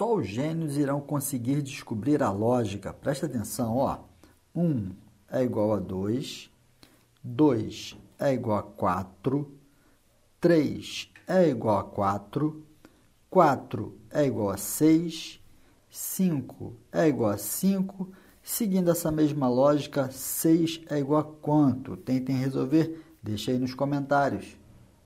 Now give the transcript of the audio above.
Só os gênios irão conseguir descobrir a lógica. Presta atenção, ó. 1 é igual a 2, 2 é igual a 4, 3 é igual a 4, 4 é igual a 6, 5 é igual a 5. Seguindo essa mesma lógica, 6 é igual a quanto? Tentem resolver? Deixe aí nos comentários.